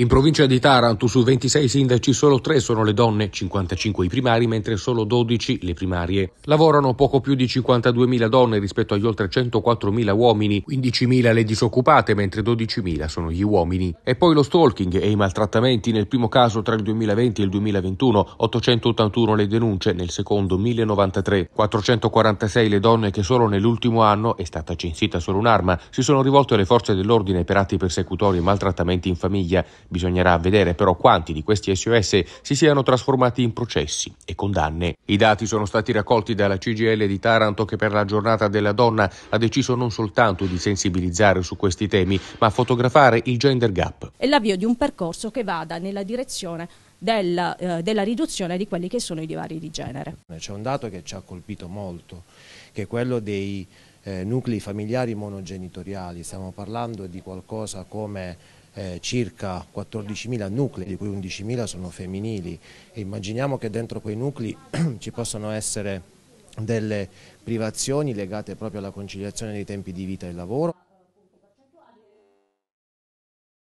In provincia di Taranto su 26 sindaci solo 3 sono le donne, 55 i primari, mentre solo 12 le primarie. Lavorano poco più di 52.000 donne rispetto agli oltre 104.000 uomini, 15.000 le disoccupate mentre 12.000 sono gli uomini. E poi lo stalking e i maltrattamenti, nel primo caso tra il 2020 e il 2021, 881 le denunce, nel secondo 1093, 446 le donne che solo nell'ultimo anno, è stata censita solo un'arma, si sono rivolte alle forze dell'ordine per atti persecutori e maltrattamenti in famiglia Bisognerà vedere però quanti di questi SOS si siano trasformati in processi e condanne. I dati sono stati raccolti dalla CGL di Taranto che per la giornata della donna ha deciso non soltanto di sensibilizzare su questi temi, ma fotografare il gender gap. È l'avvio di un percorso che vada nella direzione della, eh, della riduzione di quelli che sono i divari di genere. C'è un dato che ci ha colpito molto, che è quello dei eh, nuclei familiari monogenitoriali, stiamo parlando di qualcosa come eh, circa 14.000 nuclei, di cui 11.000 sono femminili e immaginiamo che dentro quei nuclei ci possano essere delle privazioni legate proprio alla conciliazione dei tempi di vita e lavoro.